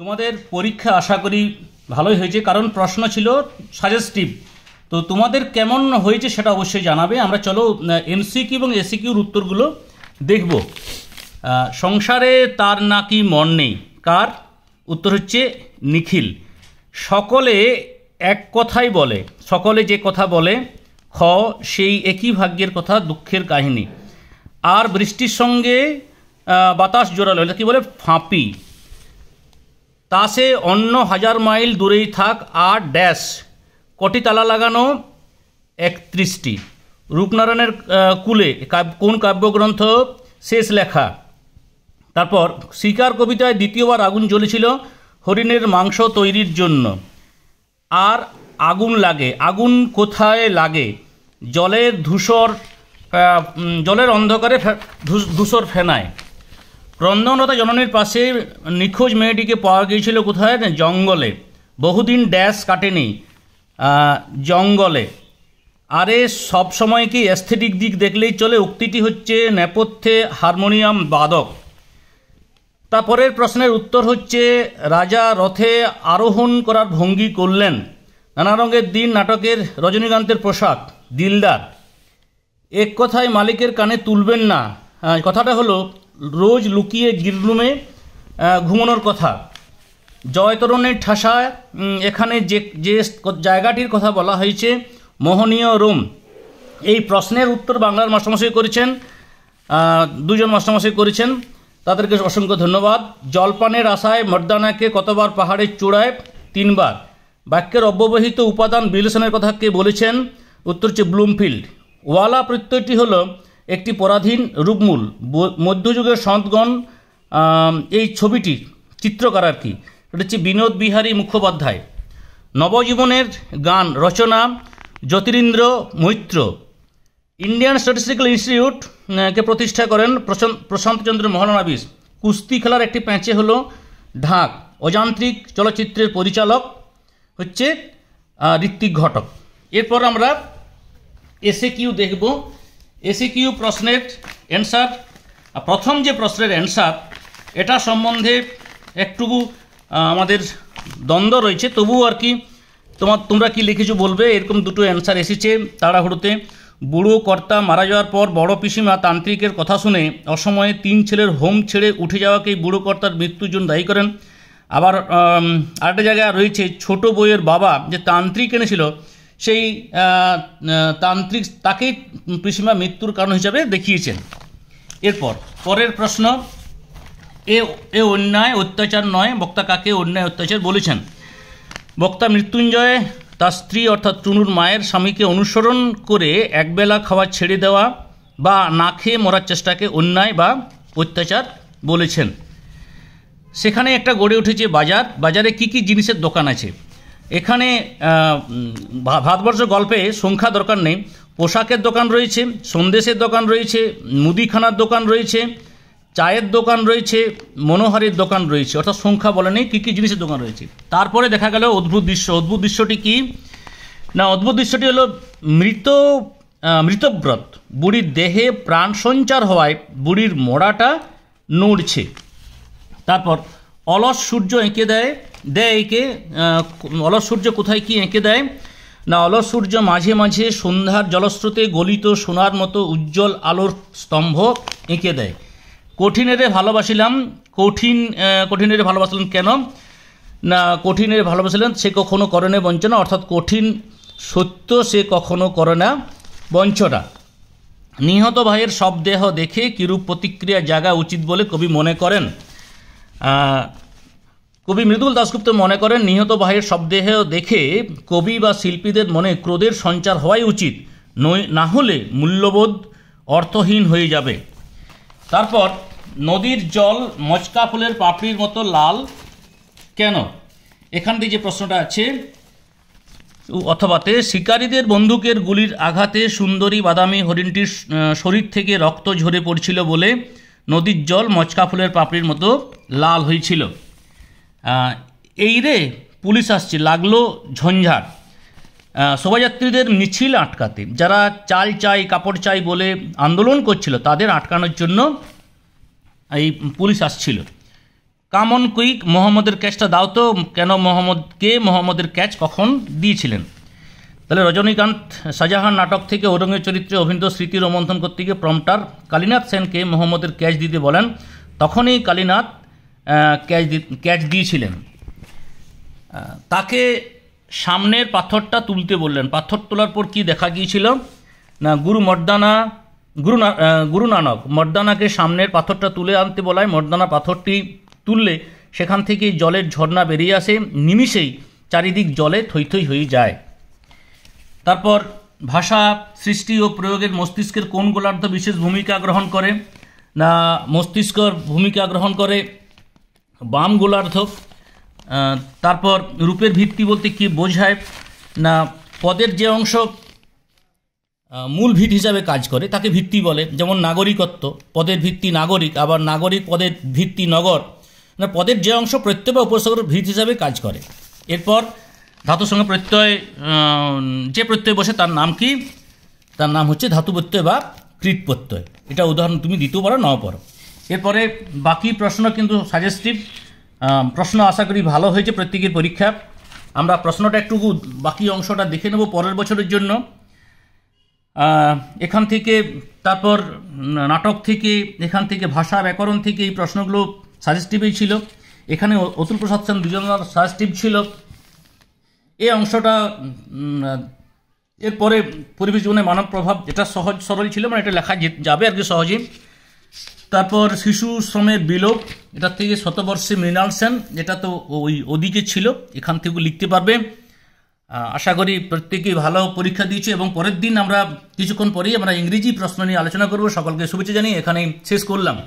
তোমাদের পরীক্ষা আশা করি ভালোই হয়েছে কারণ প্রশ্ন ছিল সাজেস্টিভ তো তোমাদের কেমন হয়েছে সেটা অবশ্যই জানাবে আমরা চলো এমসিকিউ এবং এসিকিউর উত্তরগুলো দেখব সংসারে তার নাকি মন নেই কার উত্তর হচ্ছে নিখিল সকলে এক কথাই বলে সকলে যে কথা বলে খ সেই একই ভাগ্যের কথা দুঃখের কাহিনী আর বৃষ্টির সঙ্গে বাতাস জোরালো এটা কী বলে ফাঁপি তা সে অন্য হাজার মাইল দূরেই থাক আর ড্যাশ কটি তালা লাগানো একত্রিশটি রূপনারায়ণের কুলে কোন কাব্যগ্রন্থ শেষ লেখা তারপর শিকার কবিতায় দ্বিতীয়বার আগুন জ্বলেছিল হরিণের মাংস তৈরির জন্য আর আগুন লাগে আগুন কোথায় লাগে জলের ধূসর জলের অন্ধকারে ধূসর ফেনায় রন্ধনতা জননীর পাশে নিখোঁজ মেয়েটিকে পাওয়া গিয়েছিল কোথায় জঙ্গলে বহুদিন ড্যাশ কাটেনি জঙ্গলে আরে সব সময় কি অ্যাস্থেটিক দিক দেখলেই চলে উক্তিটি হচ্ছে নেপথ্যে হারমোনিয়াম বাদক তারপরের প্রশ্নের উত্তর হচ্ছে রাজা রথে আরোহণ করার ভঙ্গি করলেন নানা রঙের দিন নাটকের রজনীকান্তের পোশাক দিলদার এক কথায় মালিকের কানে তুলবেন না কথাটা হলো রোজ লুকিয়ে গিররুমে ঘুমানোর কথা জয়তরণের ঠাসায় এখানে যে যে জায়গাটির কথা বলা হয়েছে মোহনীয় রোম এই প্রশ্নের উত্তর বাংলার মাস্টারমশাই করেছেন দুজন মাস্টারমশাই করেছেন তাদেরকে অসংখ্য ধন্যবাদ জলপানের আশায় মর্দানাকে কতবার পাহাড়ের চূড়ায় তিনবার বাক্যের অব্যবহিত উপাদান বিলেশনের কথা কে বলেছেন উত্তর হচ্ছে ব্লুমফিল্ড ওয়ালা প্রত্যয়টি হলো একটি পরাধীন রূপমূল মধ্যযুগের সন্তগণ এই ছবিটির চিত্রকার আর কি এটা হচ্ছে বিনোদ বিহারী মুখোপাধ্যায় নবজীবনের গান রচনা Jyotirindra Moitra Indian Statistical Institute কে প্রতিষ্ঠা করেন প্রশান্তচন্দ্র মহলানাবিস কুস্তি খেলার একটি প্যাঁচে হলো ঢাক অযান্ত্রিক চলচ্চিত্রের পরিচালক হচ্ছে ঋত্বিক ঘটক এরপর আমরা এসে কিউ দেখব এসিকিউ প্রশ্নের অ্যান্সার প্রথম যে প্রশ্নের অ্যান্সার এটা সম্বন্ধে একটুকু আমাদের দ্বন্দ্ব রয়েছে তবুও আর কি তোমার তোমরা কি লিখেছো বলবে এরকম দুটো অ্যান্সার এসেছে তাড়াহুড়োতে বুড়ো কর্তা মারা যাওয়ার পর বড় পিসিমা তান্ত্রিকের কথা শুনে অসময়ে তিন ছেলের হোম ছেড়ে উঠে যাওয়াকেই বুড়ো কর্তার মৃত্যুর জন্য দায়ী করেন আবার আরেকটা জায়গায় রয়েছে ছোট বইয়ের বাবা যে তান্ত্রিক এনেছিল সেই তান্ত্রিক তাকেই পিসিমা মৃত্যুর কারণ হিসাবে দেখিয়েছেন এরপর পরের প্রশ্ন এ এ অন্যায় অত্যাচার নয় বক্তা কাকে অন্যায় অত্যাচার বলেছেন বক্তা মৃত্যুঞ্জয় তার স্ত্রী অর্থাৎ টুনুর মায়ের স্বামীকে অনুসরণ করে একবেলা খাওয়া ছেড়ে দেওয়া বা না খেয়ে মরার চেষ্টাকে অন্যায় বা অত্যাচার বলেছেন সেখানে একটা গড়ে উঠেছে বাজার বাজারে কি কি জিনিসের দোকান আছে এখানে ভারতবর্ষ গল্পে সংখ্যা দরকার নেই পোশাকের দোকান রয়েছে সন্দেশের দোকান রয়েছে মুদিখানার দোকান রয়েছে চায়ের দোকান রয়েছে মনোহারের দোকান রয়েছে অর্থাৎ সংখ্যা বলে নেই কী কী জিনিসের দোকান রয়েছে তারপরে দেখা গেল অদ্ভুত দৃশ্য অদ্ভুত দৃশ্যটি কি না অদ্ভুত দৃশ্যটি হলো মৃত মৃতব্রত বুড়ির দেহে প্রাণ সঞ্চার হওয়ায় বুড়ির মোড়াটা নড়ছে তারপর অলস সূর্য এঁকে দেয় দেয় একে অলস সূর্য কোথায় কি এঁকে দেয় না অলস সূর্য মাঝে মাঝে সন্ধ্যার জলস্রোতে গলিত সোনার মতো উজ্জ্বল আলোর স্তম্ভ এঁকে দেয় কঠিনেরে ভালোবাসিলাম কঠিন কঠিনেরে ভালোবাসিলাম কেন না কঠিনের ভালোবাসিলেন সে কখনো করে না বঞ্চনা অর্থাৎ কঠিন সত্য সে কখনো করে না বঞ্চনা নিহত ভাইয়ের শবদেহ দেখে কিরূপ প্রতিক্রিয়া জাগা উচিত বলে কবি মনে করেন কবি মৃদুল দাসগুপ্ত মনে করেন নিহত ভাইয়ের শবদেহ দেখে কবি বা শিল্পীদের মনে ক্রোধের সঞ্চার হওয়াই উচিত না হলে মূল্যবোধ অর্থহীন হয়ে যাবে তারপর নদীর জল মচকা ফুলের পাপড়ির মতো লাল কেন এখান থেকে যে প্রশ্নটা আছে অথবাতে শিকারীদের বন্দুকের গুলির আঘাতে সুন্দরী বাদামি হরিণটির শরীর থেকে রক্ত ঝরে পড়ছিল বলে নদীর জল মচকা ফুলের পাপড়ির মতো লাল হয়েছিল এই রে পুলিশ আসছে লাগলো ঝঞ্ঝাট শোভাযাত্রীদের মিছিল আটকাতে যারা চাল চাই কাপড় চাই বলে আন্দোলন করছিল তাদের আটকানোর জন্য এই পুলিশ আসছিল কামন কুইক মোহাম্মদের ক্যাচটা দাও তো কেন মোহাম্মদকে মোহাম্মদের ক্যাচ কখন দিয়েছিলেন তাহলে রজনীকান্ত শাহজাহান নাটক থেকে ঔরঙ্গের চরিত্রে অভিনীত স্মৃতি রোমন্থন করতে গিয়ে প্রম্পটার কালীনাথ সেনকে মোহাম্মদের ক্যাচ দিতে বলেন তখনই কালীনাথ ক্যাচ ক্যাচ দিয়েছিলেন তাকে সামনের পাথরটা তুলতে বললেন পাথর তোলার পর কি দেখা গিয়েছিল না গুরু মর্দানা গুরু গুরু নানক মর্দানাকে সামনের পাথরটা তুলে আনতে বলায় মর্দানা পাথরটি তুললে সেখান থেকে জলের ঝর্ণা বেরিয়ে আসে নিমিষেই চারিদিক জলে থইথই হয়ে যায় তারপর ভাষা সৃষ্টি ও প্রয়োগের মস্তিষ্কের কোন গোলার্ধ বিশেষ ভূমিকা গ্রহণ করে না মস্তিষ্কর ভূমিকা গ্রহণ করে বাম গোলার্ধ তারপর রূপের ভিত্তি বলতে কি বোঝায় না পদের যে অংশ মূল ভিত হিসাবে কাজ করে তাকে ভিত্তি বলে যেমন নাগরিকত্ব পদের ভিত্তি নাগরিক আবার নাগরিক পদের ভিত্তি নগর না পদের যে অংশ প্রত্যয় বা উপসর্গের ভিত হিসাবে কাজ করে এরপর ধাতু সঙ্গে প্রত্যয় যে প্রত্যয় বসে তার নাম কি তার নাম হচ্ছে ধাতু প্রত্যয় বা কৃত প্রত্যয় এটা উদাহরণ তুমি দিতেও পারো নাও পারো এরপরে বাকি প্রশ্ন কিন্তু সাজেস্টিভ প্রশ্ন আশা করি ভালো হয়েছে প্রত্যেকের পরীক্ষা আমরা প্রশ্নটা একটু বাকি অংশটা দেখে নেব পরের বছরের জন্য এখান থেকে তারপর নাটক থেকে এখান থেকে ভাষা ব্যাকরণ থেকে এই প্রশ্নগুলো সাজেস্টিভই ছিল এখানে অতুল প্রসাদ সেন দুজনের সাজেস্টিভ ছিল এই অংশটা এরপরে পরিবেশ জীবনে মানব প্রভাব এটা সহজ সরল ছিল মানে এটা লেখা যাবে আর কি সহজেই তারপর শিশু শ্রমের বিলোপ এটার থেকে শতবর্ষে মৃণাল সেন যেটা তো ওই ওদিকে ছিল এখান থেকেও লিখতে পারবে আশা করি প্রত্যেকে ভালো পরীক্ষা দিয়েছে এবং পরের দিন আমরা কিছুক্ষণ পরেই আমরা ইংরেজি প্রশ্ন নিয়ে আলোচনা করব সকলকে শুভেচ্ছা জানিয়ে এখানেই শেষ করলাম